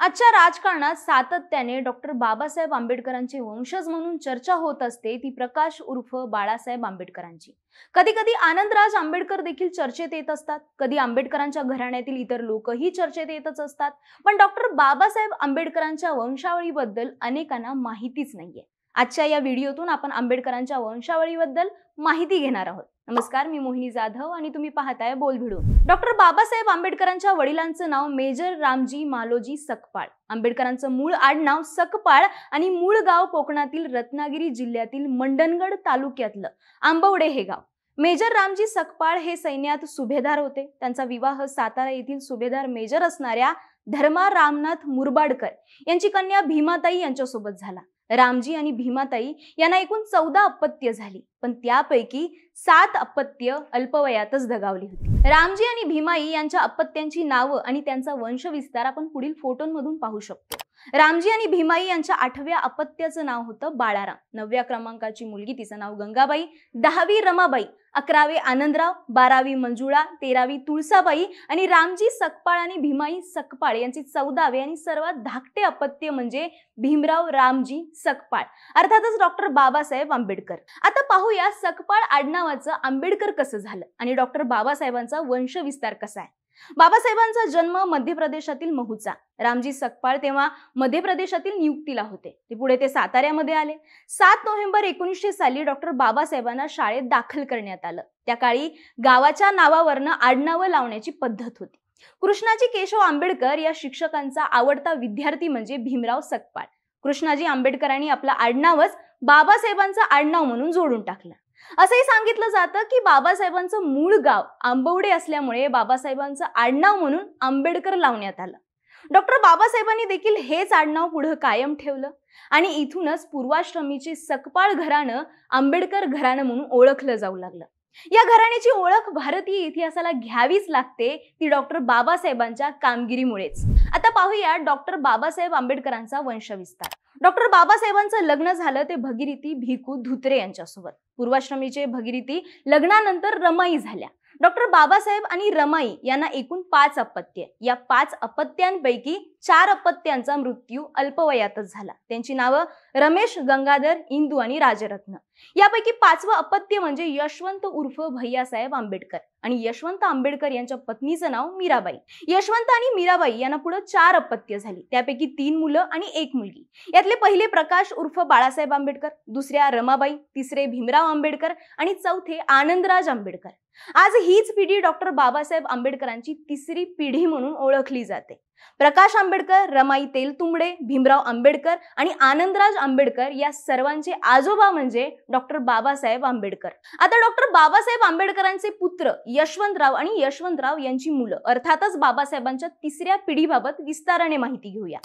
आजच्या राजकारणात सातत्याने डॉक्टर बाबासाहेब आंबेडकरांचे वंशज म्हणून चर्चा होत असते ती प्रकाश उर्फ बाळासाहेब आंबेडकरांची कधी कधी आनंदराज आंबेडकर देखील चर्चेत येत असतात कधी आंबेडकरांच्या घराण्यातील इतर लोकही चर्चेत येतच असतात पण डॉक्टर बाबासाहेब आंबेडकरांच्या वंशावळीबद्दल अनेकांना माहितीच नाहीये आजच्या या व्हिडिओतून आपण आंबेडकरांच्या वंशावळीबद्दल माहिती घेणार आहोत नमस्कार मी मोहिनी जाधव आणि तुम्ही पाहताय बोल भिडून डॉक्टर बाबासाहेब आंबेडकरांच्या वडिलांचं नाव मेजर रामजी मालोजी सकपाळ आंबेडकरांचं मूळ आडनाव सकपाळ आणि मूळ गाव कोकणातील रत्नागिरी जिल्ह्यातील मंडणगड तालुक्यातलं आंबवडे हे गाव मेजर रामजी सकपाळ हे सैन्यात सुभेदार होते त्यांचा विवाह सातारा येथील सुभेदार मेजर असणाऱ्या धर्मा रामनाथ मुरबाडकर यांची कन्या भीमाताई यांच्यासोबत झाला रामजी आणि भीमाताई यांना एकूण चौदा अपत्य झाली पण त्यापैकी सात अपत्य अल्पवयातच दगावली होती रामजी आणि भीमाई यांच्या अपत्यांची नावं आणि त्यांचा वंशविस्तार आपण पुढील फोटोंमधून पाहू शकतो रामजी आणि भीमाई यांच्या आठव्या अपत्याचं नाव होतं बाळाराम नवव्या क्रमांकाची मुलगी तिचं नाव गंगाबाई दहावी रमाबाई अकरावे आनंदराव बारावी मंजुळा तेरावी तुळसाबाई आणि रामजी सकपाळ आणि भीमाई सकपाळ यांचे चौदावे आणि सर्वात धाकटे अपत्य म्हणजे भीमराव रामजी सकपाळ अर्थातच डॉक्टर बाबासाहेब आंबेडकर आता पाहूया सकपाळ आडनावाचं आंबेडकर कसं झालं आणि डॉक्टर बाबासाहेबांचा वंशविस्तार कसा आहे बाबासाहेबांचा जन्म मध्य प्रदेशातील महूचा रामजी सकपाळ तेव्हा मध्य प्रदेशातील नियुक्तीला होते ते पुढे ते साताऱ्यामध्ये आले सात नोव्हेंबर एकोणीसशे साली डॉक्टर बाबासाहेबांना शाळेत दाखल करण्यात आलं त्या काळी गावाच्या नावावरनं आडनावं लावण्याची पद्धत होती कृष्णाजी केशव आंबेडकर या शिक्षकांचा आवडता विद्यार्थी म्हणजे भीमराव सकपाळ कृष्णाजी आंबेडकरांनी आपलं आडनावच बाबासाहेबांचं आडनाव म्हणून जोडून टाकलं असंही सांगितलं जातं की बाबासाहेबांचं मूळ गाव आंबवडे असल्यामुळे बाबासाहेबांचं आडनाव म्हणून आंबेडकर लावण्यात आलं डॉक्टर बाबासाहेबांनी देखील हेच आडनाव पुढं कायम ठेवलं आणि इथूनच पूर्वाश्रमीचे सकपाळ घराणं आंबेडकर घराणं म्हणून ओळखलं जाऊ लागलं या घराण्याची ओळख भारतीय इतिहासाला घ्यावीच लागते ती डॉक्टर बाबासाहेबांच्या कामगिरीमुळेच आता पाहूया डॉक्टर बाबासाहेब आंबेडकरांचा वंशविस्तार डॉक्टर बाबासाहेबांचं लग्न झालं ते भगीरथी भिकू धुत्रे यांच्यासोबत पूर्वाश्रमीचे भगीरथी लग्नानंतर रमाई झाल्या डॉक्टर बाबासाहेब आणि रमाई यांना एकूण पाच अपत्य या पाच अपत्यांपैकी चार अपत्यांचा मृत्यू अल्पवयातच झाला त्यांची नावं रमेश गंगाधर इंदू आणि राजरत्न यापैकी पाचवं अपत्य म्हणजे यशवंत उर्फ भैयासाहेब आंबेडकर आणि यशवंत आंबेडकर यांच्या पत्नीचं नाव मीराबाई यशवंत आणि मीराबाई यांना पुढे चार अपत्य झाली त्यापैकी तीन मुलं आणि एक मुलगी यातले पहिले प्रकाश उर्फ बाळासाहेब आंबेडकर दुसऱ्या रमाबाई तिसरे भीमराव आंबेडकर आणि चौथे आनंदराज आंबेडकर आज हीच पिढी डॉक्टर बाबासाहेब आंबेडकरांची तिसरी पिढी म्हणून ओळखली जाते प्रकाश आंबेडकर रमाई तेलतुंबडे भीमराव आंबेडकर आणि आनंदराज आंबेडकर या सर्वांचे आजोबा म्हणजे डॉक्टर बाबासाहेब आंबेडकर आता डॉक्टर बाबासाहेब आंबेडकरांचे पुत्र यशवंतराव आणि यशवंतराव यांची मुलं अर्थातच बाबासाहेबांच्या तिसऱ्या पिढीबाबत विस्ताराने माहिती घेऊया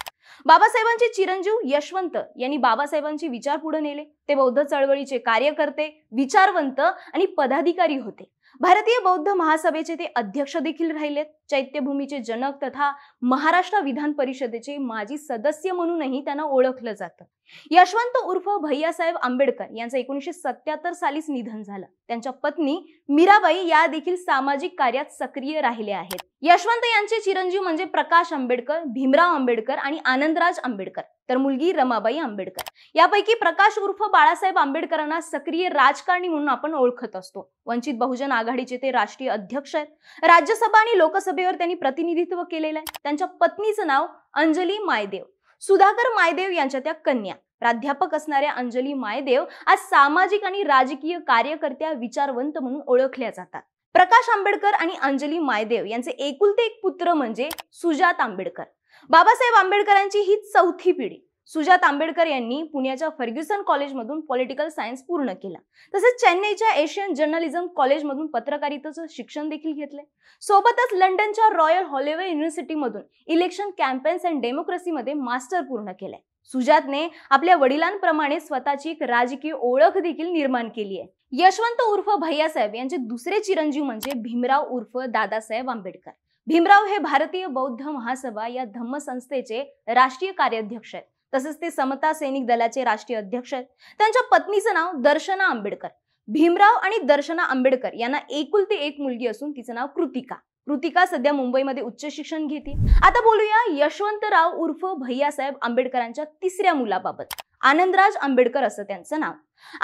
बाबासाहेबांचे चिरंजीव यशवंत यांनी बाबासाहेबांचे विचार पुढे नेले ते बौद्ध चळवळीचे कार्यकर्ते विचारवंत आणि पदाधिकारी होते भारतीय बौद्ध महासभेचे ते अध्यक्ष देखील राहिलेत चैत्यभूमीचे जनक तथा महाराष्ट्र विधान परिषदेचे माजी सदस्य म्हणूनही त्यांना ओळखलं जातं यशवंत उर्फ भैयासाहेब आंबेडकर यांचं एकोणीसशे सत्याहत्तर सालीच निधन झालं त्यांच्या पत्नी मीराबाई या देखील सामाजिक कार्यात सक्रिय राहिले आहेत यशवंत यांचे चिरंजीव म्हणजे प्रकाश आंबेडकर भीमराव आंबेडकर आणि आनंदराज आंबेडकर तर मुलगी रमाबाई आंबेडकर यापैकी प्रकाश उर्फ बाळासाहेब आंबेडकरांना सक्रिय राजकारणी म्हणून आपण ओळखत असतो वंचित बहुजन आघाडीचे ते राष्ट्रीय अध्यक्ष आहेत राज्यसभा आणि लोकसभा लोकसभेवर त्यांनी प्रतिनिधित्व केलेलं आहे त्यांच्या पत्नीचं नाव अंजली मायदेव सुधाकर मायदेव यांच्या त्या कन्या प्राध्यापक असणाऱ्या अंजली मायदेव आज सामाजिक आणि राजकीय कार्यकर्त्या विचारवंत म्हणून ओळखल्या जातात प्रकाश आंबेडकर आणि अंजली मायदेव यांचे एकुलते एक पुत्र म्हणजे सुजात आंबेडकर बाबासाहेब आंबेडकरांची ही चौथी पिढी सुजात आंबेडकर यांनी पुण्याच्या फर्ग्युसन कॉलेजमधून पॉलिटिकल सायन्स पूर्ण केला तसेच चेन्नईच्या एशियन जर्नलिझम कॉलेजमधून पत्रकारितेचं शिक्षण देखील घेतले सोबतच लंडनच्या रॉयल हॉलिवे युनिव्हर्सिटीमधून इलेक्शन कॅम्पेन्स अँड डेमोक्रेसीमध्ये मास्टर पूर्ण केले सुजातने आपल्या वडिलांप्रमाणे स्वतःची एक राजकीय ओळख देखील निर्माण केली आहे यशवंत उर्फ भैयासाहेब यांचे दुसरे चिरंजीव म्हणजे भीमराव उर्फ दादासाहेब आंबेडकर भीमराव हे भारतीय बौद्ध महासभा या धम्म संस्थेचे राष्ट्रीय कार्याध्यक्ष आहेत तसेच ते समता सैनिक दलाचे राष्ट्रीय अध्यक्ष आहेत त्यांच्या पत्नीचं नाव दर्शना आंबेडकर भीमराव आणि दर्शना आंबेडकर यांना एकुलती एक मुलगी असून तिचं नाव कृतिका कृतिका सध्या मुंबईमध्ये उच्च शिक्षण घेते आता बोलूया यशवंतराव उर्फ भैयासाहेब आंबेडकरांच्या तिसऱ्या मुलाबाबत आनंदराज आंबेडकर असं त्यांचं नाव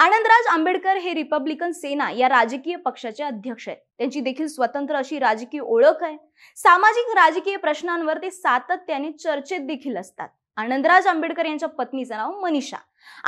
आनंदराज आंबेडकर हे रिपब्लिकन सेना या राजकीय पक्षाचे अध्यक्ष आहेत त्यांची देखील स्वतंत्र अशी राजकीय ओळख आहे सामाजिक राजकीय प्रश्नांवर ते सातत्याने चर्चेत देखील असतात आनंदराज आंबेडकर यांच्या पत्नीचं नाव मनीषा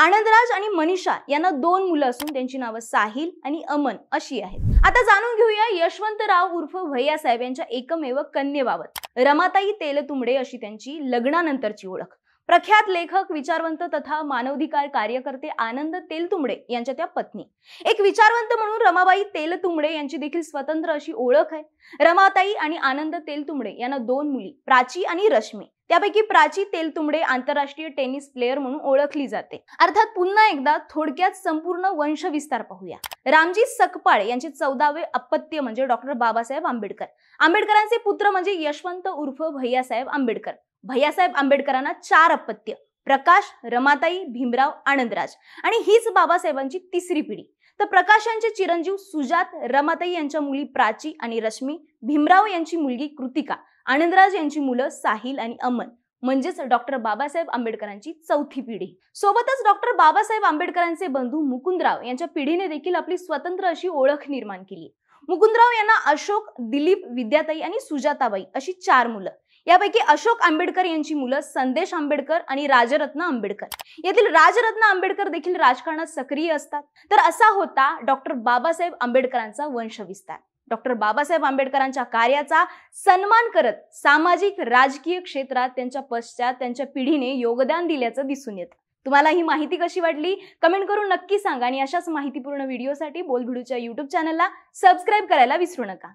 आनंदराज आणि मनीषा यांना दोन मुलं असून त्यांची नावं साहिल आणि अमन अशी आहेत आता जाणून घेऊया यशवंतराव उर्फ साहेब यांच्या एकमेव कन्येबाबत रमाताई तेलतुंबडे अशी त्यांची लग्नानंतरची ओळख प्रख्यात लेखक विचारवंत तथा मानवाधिकार कार्यकर्ते आनंद तेलतुंबडे यांच्या त्या पत्नी एक विचारवंत म्हणून रमाबाई तेलतुंबडे यांची देखील स्वतंत्र अशी ओळख आहे रमाताई आणि आनंद तेलतुंबडे यांना दोन मुली प्राची आणि रश्मी त्यापैकी प्राची तेलतुंबडे आंतरराष्ट्रीय टेनिस प्लेअर म्हणून ओळखली जाते अर्थात पुन्हा एकदा थोडक्यात संपूर्ण वंश विस्तार पाहूया रामजी सकपाळ यांचे चौदावे अपत्य म्हणजे डॉक्टर बाबासाहेब आंबेडकर आंबेडकरांचे पुत्र म्हणजे यशवंत उर्फ भैयासाहेब आंबेडकर भैयासाहेब आंबेडकरांना चार अपत्य प्रकाश रमाताई भीमराव आनंदराज आणि हीच बाबासाहेबांची तिसरी पिढी तर प्रकाश यांचे चिरंजीव सुजात रमाताई यांच्या मुली प्राची आणि रश्मी भीमराव यांची मुलगी कृतिका आनंदराज यांची मुलं साहिल आणि अमन म्हणजेच डॉक्टर बाबासाहेब आंबेडकरांची चौथी पिढी सोबतच डॉक्टर बाबासाहेब आंबेडकरांचे बंधू मुकुंदराव यांच्या पिढीने देखील आपली स्वतंत्र अशी ओळख निर्माण केली मुकुंदराव यांना अशोक दिलीप विद्याताई आणि सुजाताबाई अशी चार मुलं यापैकी अशोक आंबेडकर यांची मुलं संदेश आंबेडकर आणि राजरत्न आंबेडकर येथील राजरत्न आंबेडकर देखील राजकारणात सक्रिय असतात तर असा होता डॉक्टर बाबासाहेब आंबेडकरांचा वंशविस्तार डॉक्टर बाबासाहेब आंबेडकरांच्या कार्याचा सन्मान करत सामाजिक राजकीय क्षेत्रात त्यांच्या पश्चात त्यांच्या पिढीने योगदान दिल्याचं दिसून येतं तुम्हाला ही माहिती कशी वाटली कमेंट करून नक्की सांगा आणि अशाच माहितीपूर्ण व्हिडिओसाठी बोलभिडूच्या युट्यूब चॅनलला सबस्क्राईब करायला विसरू नका